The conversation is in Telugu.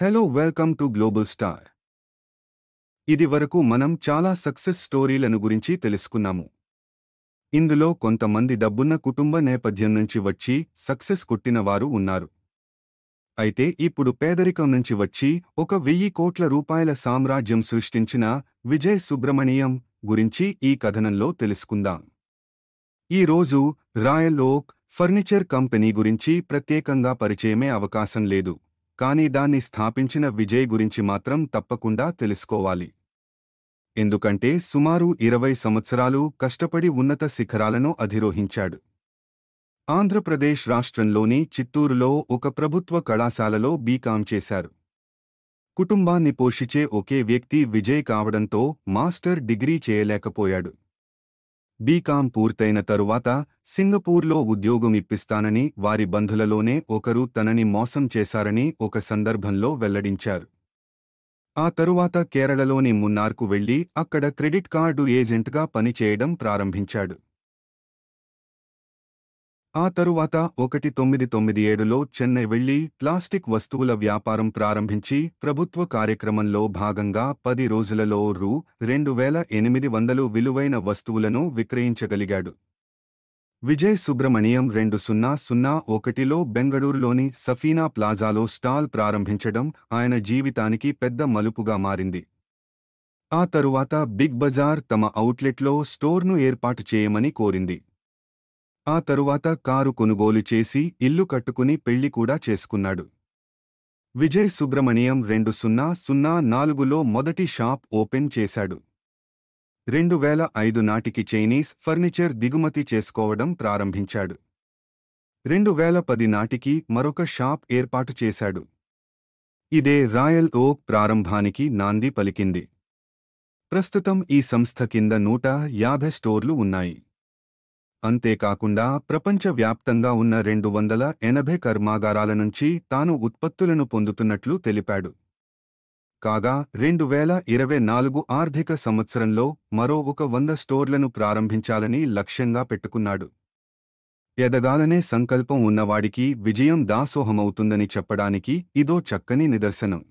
hello welcome to Global Star ఇది వరకు మనం చాలా సక్సెస్ స్టోరీలను గురించి తెలుసుకున్నాము ఇందులో కొంతమంది డబ్బున్న కుటుంబ నేపథ్యం నుంచి వచ్చి సక్సెస్ కొట్టినవారు ఉన్నారు అయితే ఇప్పుడు పేదరికం నుంచి వచ్చి ఒక వెయ్యి కోట్ల రూపాయల సామ్రాజ్యం సృష్టించిన విజయ్ సుబ్రహ్మణ్యం గురించి ఈ కథనంలో తెలుసుకుందాం ఈరోజు రాయల్ ఓక్ ఫర్నిచర్ కంపెనీ గురించి ప్రత్యేకంగా పరిచయమే అవకాశం లేదు కానీ దాన్ని స్థాపించిన విజయ్ గురించి మాత్రం తప్పకుండా తెలుసుకోవాలి ఎందుకంటే సుమారు ఇరవై సంవత్సరాలు కష్టపడి ఉన్నత శిఖరాలను అధిరోహించాడు ఆంధ్రప్రదేశ్ రాష్ట్రంలోని చిత్తూరులో ఒక ప్రభుత్వ కళాశాలలో బీకాం చేశారు కుటుంబాన్ని పోషించే ఒకే వ్యక్తి విజయ్ కావడంతో మాస్టర్ డిగ్రీ చేయలేకపోయాడు బీకాం పూర్తయిన తరువాత సింగపూర్లో ఉద్యోగం ఇప్పిస్తానని వారి బంధులలోనే ఒకరు తనని మోసం చేశారని ఒక సందర్భంలో వెల్లడించారు ఆ తరువాత కేరళలోని మున్నార్కు వెళ్లి అక్కడ క్రెడిట్ కార్డు ఏజెంట్గా పనిచేయడం ప్రారంభించాడు ఆ తరువాత ఒకటి తొమ్మిది తొమ్మిది ఏడులో చెన్నై వెళ్లి ప్లాస్టిక్ వస్తువుల వ్యాపారం ప్రారంభించి ప్రభుత్వ కార్యక్రమంలో భాగంగా పది రోజులలో రూ రెండు వేల ఎనిమిది వందలు విలువైన వస్తువులను విక్రయించగలిగాడు విజయ్ సుబ్రమణియం రెండు సున్నా సున్నా ఒకటిలో బెంగళూరులోని సఫీనా ప్లాజాలో స్టాల్ ప్రారంభించడం ఆయన జీవితానికి పెద్ద మలుపుగా మారింది ఆ తరువాత బిగ్ బజార్ తమ అవుట్లెట్లో స్టోర్ను ఏర్పాటు చేయమని కోరింది ఆ తరువాత కారు కొనుగోలు చేసి ఇల్లు కట్టుకుని పెళ్లి కూడా చేసుకున్నాడు విజయ్ సుబ్రమణియం రెండు సున్నా సున్నా నాలుగులో మొదటి షాప్ ఓపెన్ చేశాడు రెండు వేల ఐదు నాటికి చైనీస్ ఫర్నిచర్ దిగుమతి చేసుకోవడం ప్రారంభించాడు రెండు వేల పది నాటికి మరొక షాప్ ఏర్పాటు చేశాడు ఇదే రాయల్ ఓక్ ప్రారంభానికి నాంది పలికింది ప్రస్తుతం ఈ సంస్థ కింద నూట యాభై స్టోర్లు ఉన్నాయి అంతేకాకుండా ప్రపంచవ్యాప్తంగా ఉన్న రెండు వందల ఎనభై కర్మాగారాల నుంచి తాను ఉత్పత్తులను పొందుతున్నట్లు తెలిపాడు కాగా రెండు వేల ఇరవై నాలుగు ఆర్థిక సంవత్సరంలో మరో ఒక వంద స్టోర్లను ప్రారంభించాలని లక్ష్యంగా పెట్టుకున్నాడు ఎదగాలనే సంకల్పం ఉన్నవాడికి విజయం దాసోహమవుతుందని చెప్పడానికి ఇదో చక్కని నిదర్శనం